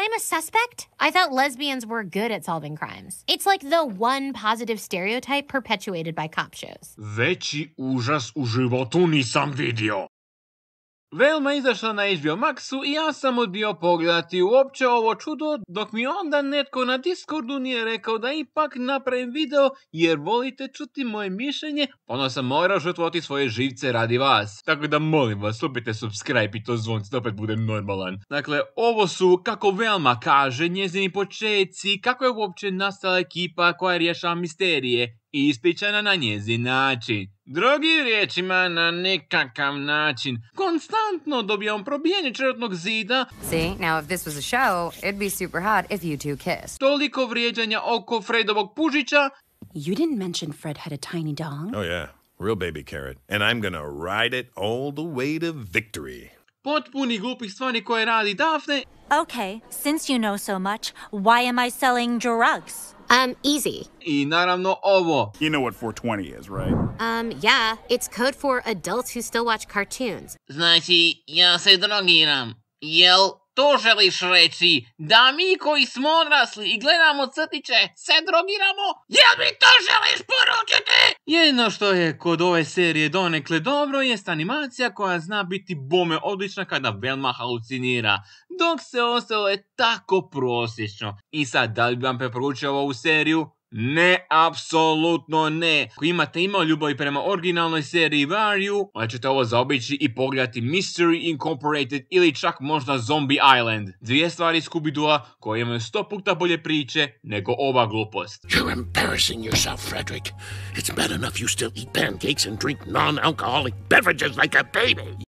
I'm a suspect? I thought lesbians were good at solving crimes. It's like the one positive stereotype perpetuated by cop shows. Velma izašla na HBO Maxu i ja sam odbio pogledati uopće ovo čudo dok mi onda netko na Discordu nije rekao da ipak napravim video jer volite čuti moje mišljenje, ono sam morao žrtvoti svoje živce radi vas. Tako da molim vas, lupite subscribe i to zvonce da opet bude normalan. Dakle, ovo su, kako Velma kaže, njezini početci, kako je uopće nastala ekipa koja rješava misterije i ispričana na njezin način. Drugim riječima, na nekakav način, konstantno dobijam probijanje črtnog zida. See, now if this was a show, it'd be super hot if you two kissed. Toliko vrijeđanja oko Fredovog pužića. You didn't mention Fred had a tiny dong. Oh yeah, real baby carrot. And I'm gonna ride it all the way to victory potpuni glupih stvari koje radi Dafne. Okay, since you know so much, why am I selling drugs? Um, easy. I naravno ovo. You know what 420 is, right? Um, yeah, it's code for adults who still watch cartoons. Znači, ja se drogiram. Jel to želiš reći? Da mi koji smo odrasli i gledamo crtiće se drogiramo? Jel mi to želiš po Jedino što je kod ove serije donekle dobro jest animacija koja zna biti bome odlična kada Velma halucinira, dok se ostalo je tako prosječno. I sad, da li bi vam preporučio ovu seriju? Ne, apsolutno ne. Ako imate imao ljubavi prema originalnoj seriji VARJU, onda ćete ovo zaobići i pogledati Mystery Incorporated ili čak možda Zombie Island. Dvije stvari Scooby-Doo koje imaju sto puta bolje priče nego ova glupost. You're embarrassing yourself, Frederick. It's bad enough you still eat pancakes and drink non-alcoholic beverages like a baby.